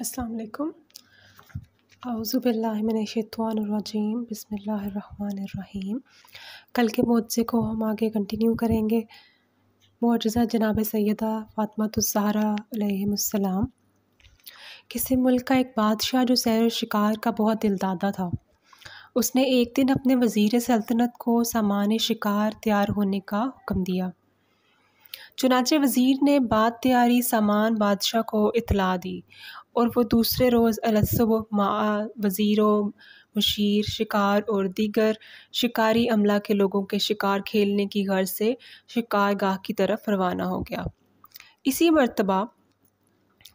अस्सलाम अज़ुबिल्लिमिनशतवानरजीम बसमीम कल के मुआवजे को हम आगे कंटिन्यू करेंगे मुआजा जनाब सैदा फ़ातमतुज़ाराम किसी मुल्क का एक बादशाह जो सैर शिकार का बहुत दिलदादा था उसने एक दिन अपने वज़ी सल्तनत को सामान शिकार तैयार होने का हुक्म दिया चुनाचे वज़ीर ने बाद तैयारी सामान बादशाह को इतला दी और वो दूसरे रोज़ अलसब मा वज़ीरों मशीर शिकार और दीगर शिकारी अमला के लोगों के शिकार खेलने की गर्ज से शिकार गाह की तरफ रवाना हो गया इसी मरतबा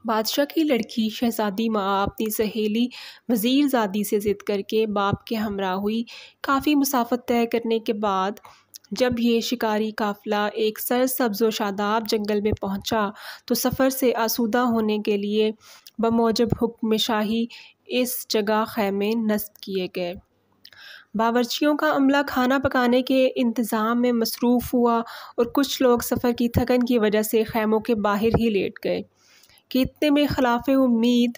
बादशाह की लड़की शहजादी माँ अपनी सहेली वज़ीरजादी से ज़िद करके बाप के हमरा हुई काफ़ी मुसाफत तय करने के बाद जब ये शिकारी काफ़िला एक सरसब्ज व शादाब जंगल में पहुंचा तो सफ़र से आसूदा होने के लिए बमौजब हुक्म शाही इस जगह खैमे नस्ब किए गए बावर्चियों का अमला खाना पकाने के इंतज़ाम में मसरूफ़ हुआ और कुछ लोग सफ़र की थकन की वजह से खैमों के बाहर ही लेट गए कि इतने में खिलाफ उम्मीद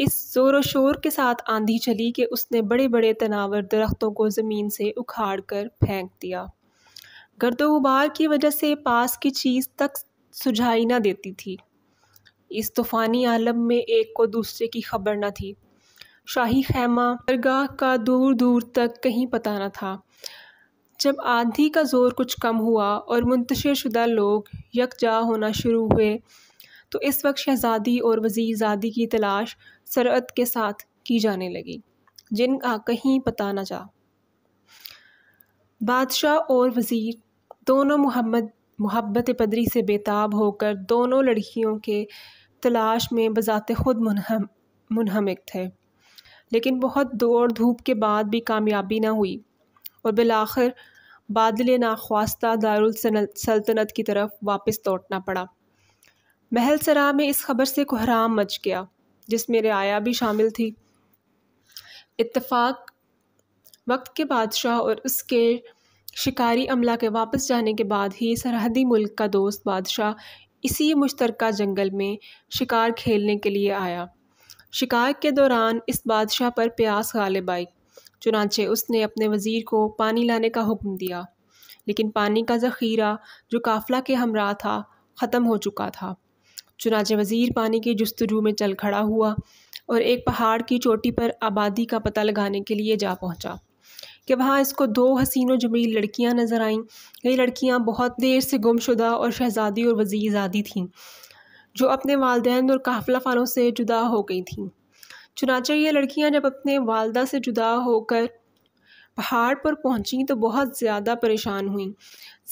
इस ज़ोर शोर के साथ आंधी चली कि उसने बड़े बड़े तनावर दरख्तों को ज़मीन से उखाड़ कर फेंक दिया गर्द गुबार की वजह से पास की चीज़ तक सुझाई ना देती थी इस तूफ़ानी आलम में एक को दूसरे की खबर न थी शाही खैमा दरगाह का दूर दूर तक कहीं पता ना था जब आंधी का ज़ोर कुछ कम हुआ और मुंतशर शुदा लोग यकजा होना शुरू हुए तो इस वक्त शहज़ादी और वज़ीरजादी की तलाश सरअत के साथ की जाने लगी जिनका कहीं पता ना जा बादशाह और वज़ीर दोनों मोहम्मद मोहब्बत पदरी से बेताब होकर दोनों लड़कियों के तलाश में बज़ात ख़ुद मुनहमक मुनहमिक थे लेकिन बहुत दौड़ धूप के बाद भी कामयाबी ना हुई और बिलाखिर बादल नाख्वास्ता दारुल सल्तनत की तरफ वापस लौटना पड़ा महल सरा में इस खबर से कोहराम मच गया जिसमें रियाया भी शामिल थी इतफ़ाक वक्त के बादशाह और उसके शिकारी अमला के वापस जाने के बाद ही सरहदी मुल्क का दोस्त बादशाह इसी मुश्तरका जंगल में शिकार खेलने के लिए आया शिकार के दौरान इस बादशाह पर प्यास गालिब आई चुनाचे उसने अपने वज़ीर को पानी लाने का हुक्म दिया लेकिन पानी का ज़ख़ीरा जो काफ़िला के हमरा था ख़त्म हो चुका था चुनाचे वज़ीर पानी की जस्तजू में चल खड़ा हुआ और एक पहाड़ की चोटी पर आबादी का पता लगाने के लिए जा पहुँचा कि वहाँ इसको दो हसीनों जमील लड़कियाँ नज़र आईं ये लड़कियाँ बहुत देर से गुमशुदा और शहज़ादी और वजीरजादी थीं जो अपने वालदेन और काफिला फानों से जुदा हो गई थीं चुनाचा ये लड़कियाँ जब अपने वालदा से जुदा होकर पहाड़ पर पहुँची तो बहुत ज़्यादा परेशान हुईं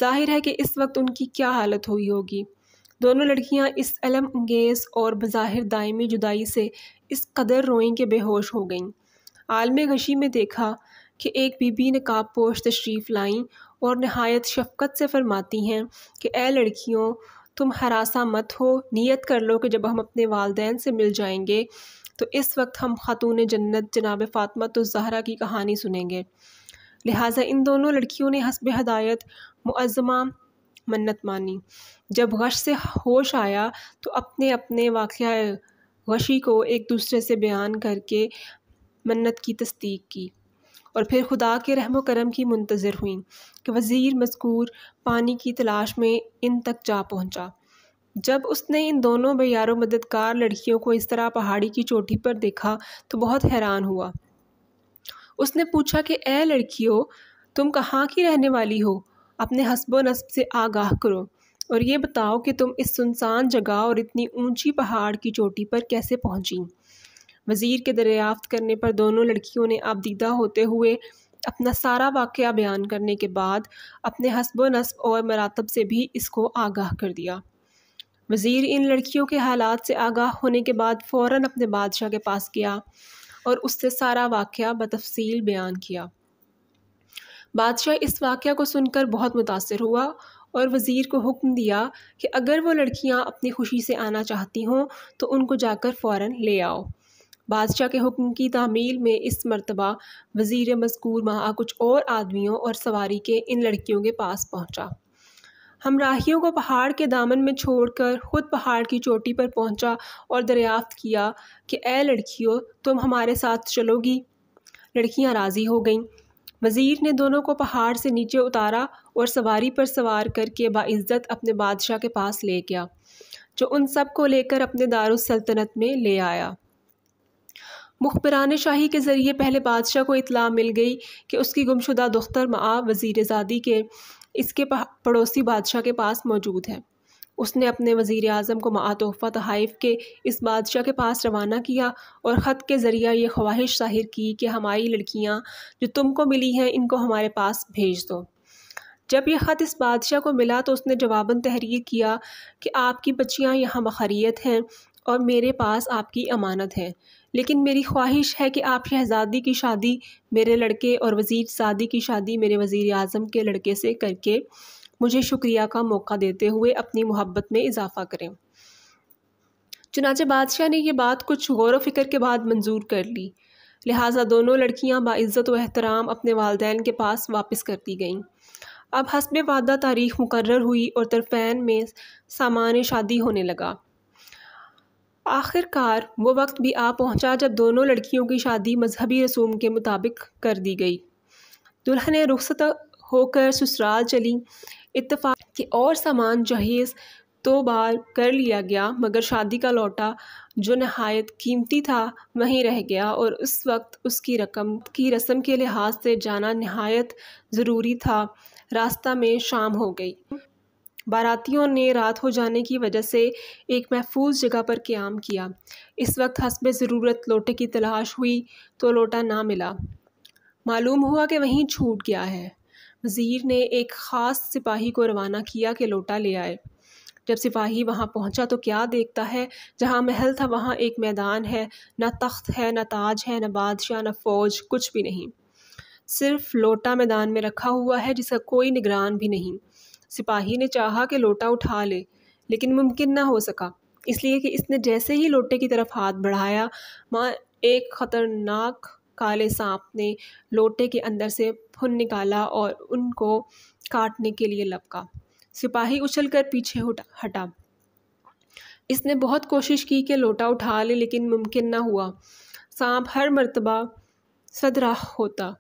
जाहिर है कि इस वक्त उनकी क्या हालत हुई होगी दोनों लड़कियां इस अलम अंगेज़ और बज़ाहिर दायमी जुदाई से इस कदर रोई के बेहोश हो गईं आलम गशी में देखा कि एक बीबी नकाब पोश तशरीफ़ लाईं और नहायत शफ़क़त से फ़रमाती हैं कि ए लड़कियों तुम हरासा मत हो नियत कर लो कि जब हम अपने वालदेन से मिल जाएंगे तो इस वक्त हम ख़ातून जन्नत जनाब फ़ातमा तो जहरा की कहानी सुनेंगे लिहाजा इन दोनों लड़कियों ने हसब हदायत मुआज़मा मन्नत मानी जब गश से होश आया तो अपने अपने वाक़ गशी को एक दूसरे से बयान करके मन्नत की तस्दीक की और फिर खुदा के रहम करम की मुंतज़र हुई कि वज़ीर मस्कूर पानी की तलाश में इन तक जा पहुँचा जब उसने इन दोनों बेयारो मददगार लड़कियों को इस तरह पहाड़ी की चोटी पर देखा तो बहुत हैरान हुआ उसने पूछा कि ए लड़कियों तुम कहाँ की रहने वाली हो अपने हसब नस्ब से आगाह करो और ये बताओ कि तुम इस सुनसान जगह और इतनी ऊंची पहाड़ की चोटी पर कैसे पहुँची वज़ीर के दरियाफ़्त करने पर दोनों लड़कियों ने आपदीदा होते हुए अपना सारा वाक़ बयान करने के बाद अपने हसब नस्ब और मरातब से भी इसको आगाह कर दिया वज़ीर इन लड़कियों के हालात से आगाह होने के बाद फ़ौर अपने बादशाह के पास गया और उससे सारा वाक़ बतफसील बयान किया बादशाह इस वाक़ को सुनकर बहुत मुतासर हुआ और वज़ीर को हुक्म दिया कि अगर वो लड़कियां अपनी खुशी से आना चाहती हों तो उनको जाकर फ़ौर ले आओ बादशाह के हुक्म की तामील में इस मरतबा वज़ी मजकूर महा कुछ और आदमियों और सवारी के इन लड़कियों के पास पहुँचा हमराहियों को पहाड़ के दामन में छोड़कर खुद पहाड़ की चोटी पर पहुंचा और दरियाफ्त किया कि ए लड़कियों तुम हमारे साथ चलोगी लड़कियां राज़ी हो गईं वज़ीर ने दोनों को पहाड़ से नीचे उतारा और सवारी पर सवार करके बाज़्ज़त अपने बादशाह के पास ले गया जो उन सब को लेकर अपने दारुसल्तनत में ले आया मुखबरान शाही के ज़रिए पहले बादशाह को इतला मिल गई कि उसकी गुमशुदा दुख्तर मा वज़ी ज़ादी के इसके पड़ोसी बादशाह के पास मौजूद है उसने अपने वज़ी अजम को मा तोहफ़ा तहाइफ के इस बादशाह के पास रवाना किया और ख़त के ज़रिए ये ख्वाहिश जाहिर की कि हमारी लड़कियाँ जो तुमको मिली हैं इनको हमारे पास भेज दो जब यह ख़त इस बादशाह को मिला तो उसने जवाबन तहरीर किया कि आपकी बच्चियाँ यहाँ बखरीत हैं और मेरे पास आपकी अमानत है लेकिन मेरी ख्वाहिश है कि आप शहज़ादी की शादी मेरे लड़के और वज़ी सादी की शादी मेरे वज़ी अजम के लड़के से करके मुझे शुक्रिया का मौका देते हुए अपनी मोहब्बत में इजाफ़ा करें चुनाचे बादशाह ने यह बात कुछ गौर वफ़िक्र के बाद मंजूर कर ली लिहाजा दोनों लड़कियाँ बाज़्ज़त व अहतराम अपने वालदेन के पास वापस कर दी गईं अब हसब वादा तारीख मुकर हुई और तरफैन में सामान शादी होने लगा आखिरकार वो वक्त भी आ पहुंचा जब दोनों लड़कियों की शादी मजहबी रसूम के मुताबिक कर दी गई दुल्हन रुख्सत होकर ससुराल चली इतफ़ाक़ के और सामान जहेज़ दो तो बार कर लिया गया मगर शादी का लौटा जो नहायत कीमती था वहीं रह गया और उस वक्त उसकी रकम की रस्म के लिहाज से जाना नहायत ज़रूरी था रास्ता में शाम हो गई बारातियों ने रात हो जाने की वजह से एक महफूज जगह पर क्याम किया इस वक्त हसब ज़रूरत लोटे की तलाश हुई तो लोटा ना मिला मालूम हुआ कि वहीं छूट गया है वज़ीर ने एक ख़ास सिपाही को रवाना किया कि लोटा ले आए जब सिपाही वहाँ पहुँचा तो क्या देखता है जहाँ महल था वहाँ एक मैदान है न तख्त है ना ताज है न बादशाह न फ़ौज कुछ भी नहीं सिर्फ लोटा मैदान में रखा हुआ है जिसका कोई निगरान भी नहीं सिपाही ने चाहा कि लोटा उठा ले लेकिन मुमकिन ना हो सका इसलिए कि इसने जैसे ही लोटे की तरफ हाथ बढ़ाया माँ एक ख़तरनाक काले सांप ने लोटे के अंदर से फुन निकाला और उनको काटने के लिए लपका सिपाही उछल कर पीछे हटा इसने बहुत कोशिश की कि लोटा उठा ले लेकिन मुमकिन ना हुआ सांप हर मर्तबा सदरा होता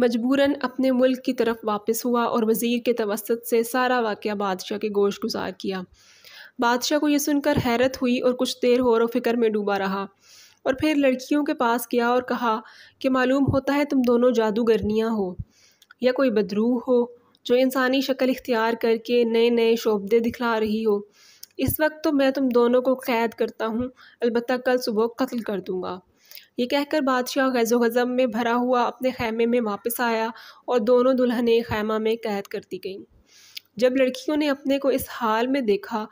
मजबूरन अपने मुल्क की तरफ वापस हुआ और वज़ीर के तवसत से सारा वाक़ बादशाह के गोश गुजार किया बादशाह को यह सुनकर हैरत हुई और कुछ देर और फिक्र में डूबा रहा और फिर लड़कियों के पास गया और कहा कि मालूम होता है तुम दोनों जादूगरनियाँ हो या कोई बदरूह हो जो इंसानी शक्ल इख्तियार करके नए नए शोबे दिखला रही हो इस वक्त तो मैं तुम दोनों को कैद करता हूँ अलबत् कल सुबह कत्ल कर दूँगा ये कहकर बादशाह गज़ो गज़म में भरा हुआ अपने खैमे में वापस आया और दोनों दुल्हने खैमा में कैद कर दी गईं जब लड़कियों ने अपने को इस हाल में देखा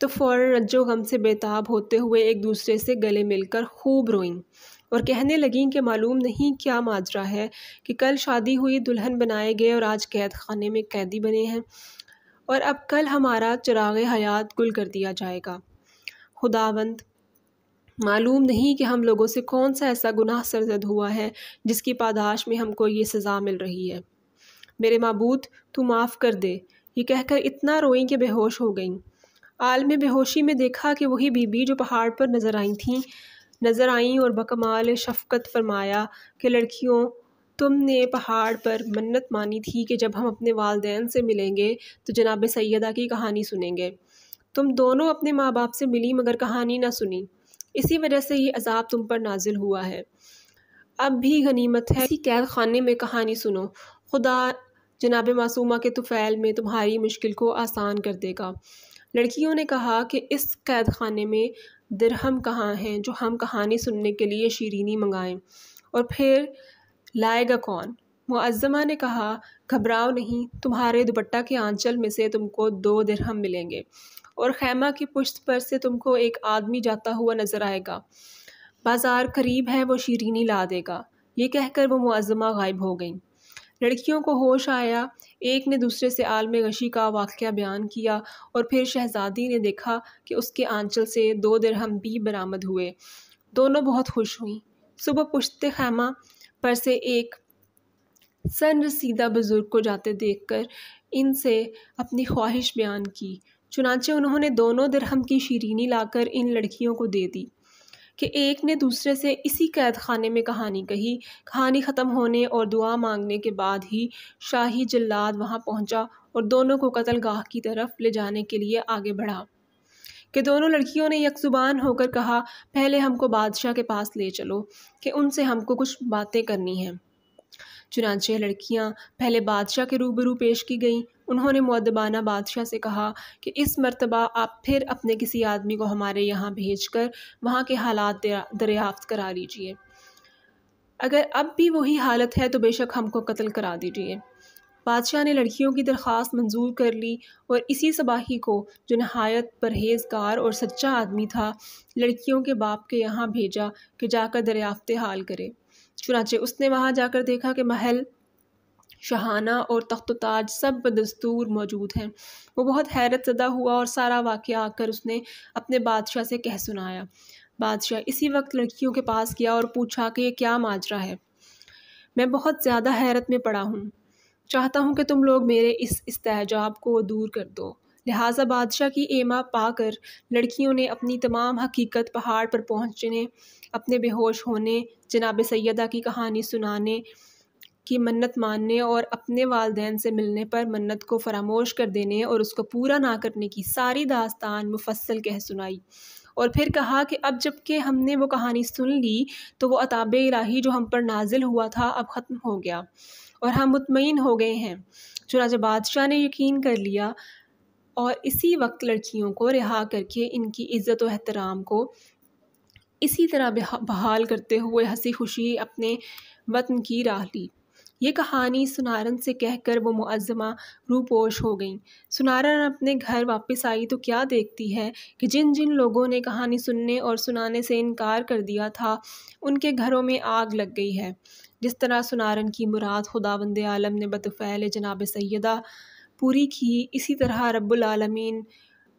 तो फ़ौर रज्जो गम से बेताब होते हुए एक दूसरे से गले मिलकर खूब रोईं और कहने लगीं कि मालूम नहीं क्या माजरा है कि कल शादी हुई दुल्हन बनाए गए और आज कैद खाने में कैदी बने हैं और अब कल हमारा चिराग हयात गुल कर दिया जाएगा खुदावंद मालूम नहीं कि हम लोगों से कौन सा ऐसा गुनाह सरजद हुआ है जिसकी पादाश में हमको ये सज़ा मिल रही है मेरे मबूत तू माफ़ कर दे ये कहकर इतना रोई कि बेहोश हो गई आलम बेहोशी में देखा कि वही बीबी जो पहाड़ पर नज़र आई थीं नज़र आईं और बकमाल शफकत फरमाया कि लड़कियों तुमने पहाड़ पर मन्नत मानी थी कि जब हम अपने वालदेन से मिलेंगे तो जनाब सैदा की कहानी सुनेंगे तुम दोनों अपने माँ बाप से मिली मगर कहानी ना सुनी इसी वजह से ये अजाब तुम पर नाजिल हुआ है अब भी गनीमत है इसी कैद खाने में कहानी सुनो खुदा जनाब मासूमा के तुफ़ैल में तुम्हारी मुश्किल को आसान कर देगा लड़कियों ने कहा कि इस कैद खाने में दरहम कहाँ हैं जो हम कहानी सुनने के लिए शीरीनी मंगाएं और फिर लाएगा कौन मुआज़मा ने कहा घबराओ नहीं तुम्हारे दुपट्टा के आंचल में से तुमको दो दरहम मिलेंगे और खैमा की पुश्त पर से तुमको एक आदमी जाता हुआ नज़र आएगा बाज़ार करीब है वो शीरीनी ला देगा ये कहकर वो मुआजमा गायब हो गई लड़कियों को होश आया एक ने दूसरे से आलम गशी का वाक़ बयान किया और फिर शहज़ादी ने देखा कि उसके आंचल से दो दरहम भी बरामद हुए दोनों बहुत खुश हुई सुबह पुश्ते खैमा पर से एक सन रसीदा बुज़ुर्ग को जाते देख कर इनसे अपनी ख्वाहिश बयान की चुनाचे उन्होंने दोनों दरहम की शीरीनी लाकर इन लड़कियों को दे दी कि एक ने दूसरे से इसी कैद खाने में कहानी कही कहानी ख़त्म होने और दुआ मांगने के बाद ही शाही जल्लाद वहाँ पहुँचा और दोनों को कत्ल गाह की तरफ ले जाने के लिए आगे बढ़ा कि दोनों लड़कियों ने यकजुबान होकर कहा पहले हमको बादशाह के पास ले चलो कि उनसे हमको कुछ बातें करनी हैं चुनाचे लड़कियां पहले बादशाह के रूबरू पेश की गईं उन्होंने मुद्दबाना बादशाह से कहा कि इस मरतबा आप फिर अपने किसी आदमी को हमारे यहाँ भेज कर वहाँ के हालात दरियाफ्त करा लीजिए अगर अब भी वही हालत है तो बेशक हमको कत्ल करा दीजिए बादशाह ने लड़कियों की दरख्वास्त मंजूर कर ली और इसी सबाही को जो नहायत परहेजगार और सच्चा आदमी था लड़कियों के बाप के यहाँ भेजा कि जाकर दरियाफ्त हाल करे चुनाचे उसने वहाँ जाकर देखा कि महल शहाना और तख्त ताज सब बदस्तूर मौजूद हैं वो बहुत हैरत ज़दा हुआ और सारा वाक़ आकर उसने अपने बादशाह से कह सुनाया बादशाह इसी वक्त लड़कियों के पास गया और पूछा कि ये क्या माजरा है मैं बहुत ज़्यादा हैरत में पड़ा हूँ चाहता हूँ कि तुम लोग मेरे इस इस्तेजाब को दूर कर दो लिहाजा बादशाह की एमा पाकर लड़कियों ने अपनी तमाम हकीकत पहाड़ पर पहुँचने अपने बेहोश होने जनाब सैदा की कहानी सुनाने की मन्नत मानने और अपने वालदेन से मिलने पर मन्नत को फरामोश कर देने और उसको पूरा ना करने की सारी दास्तान मुफसल कह सुनाई और फिर कहा कि अब जबकि हमने वो कहानी सुन ली तो वो अताब इलाही जो हम पर नाजिल हुआ था अब ख़त्म हो गया और हम मुतमिन हो गए हैं चुनाच बादशाह ने यकीन कर लिया और इसी वक्त लड़कियों को रिहा करके इनकी इज़्ज़त व अहतराम को इसी तरह बहाल करते हुए हंसी खुशी अपने वतन की राह ली ये कहानी सुनारन से कहकर वो मुआजमा रूपोश हो गई सुनारन अपने घर वापस आई तो क्या देखती है कि जिन जिन लोगों ने कहानी सुनने और सुनाने से इनकार कर दिया था उनके घरों में आग लग गई है जिस तरह सुनारन की मुराद बंद आलम ने बतफ़ैल जनाब सैदा पूरी की इसी तरह रब्बुलमीन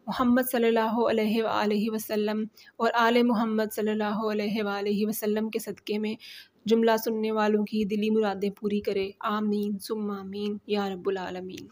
मोहम्मद सल्लल्लाहु अलैहि वसल्लम और आल मोहम्मद सल्लल्लाहु अलैहि वसल्लम के सदक़े में जुमला सुनने वालों की दिली मुरादें पूरी करे आमीन मीन या रब्बुल आलमीन